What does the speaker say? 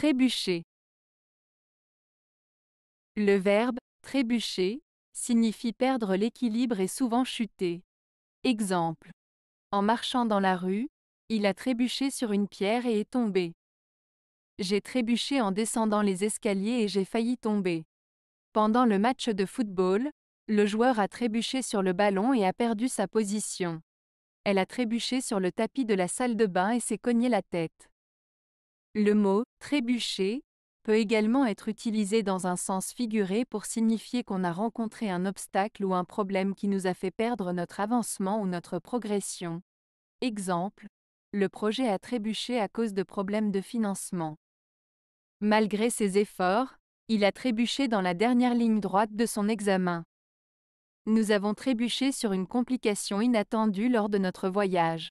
Trébucher. Le verbe trébucher signifie perdre l'équilibre et souvent chuter. Exemple. En marchant dans la rue, il a trébuché sur une pierre et est tombé. J'ai trébuché en descendant les escaliers et j'ai failli tomber. Pendant le match de football, le joueur a trébuché sur le ballon et a perdu sa position. Elle a trébuché sur le tapis de la salle de bain et s'est cogné la tête. Le mot trébucher peut également être utilisé dans un sens figuré pour signifier qu'on a rencontré un obstacle ou un problème qui nous a fait perdre notre avancement ou notre progression. Exemple, le projet a trébuché à cause de problèmes de financement. Malgré ses efforts, il a trébuché dans la dernière ligne droite de son examen. Nous avons trébuché sur une complication inattendue lors de notre voyage.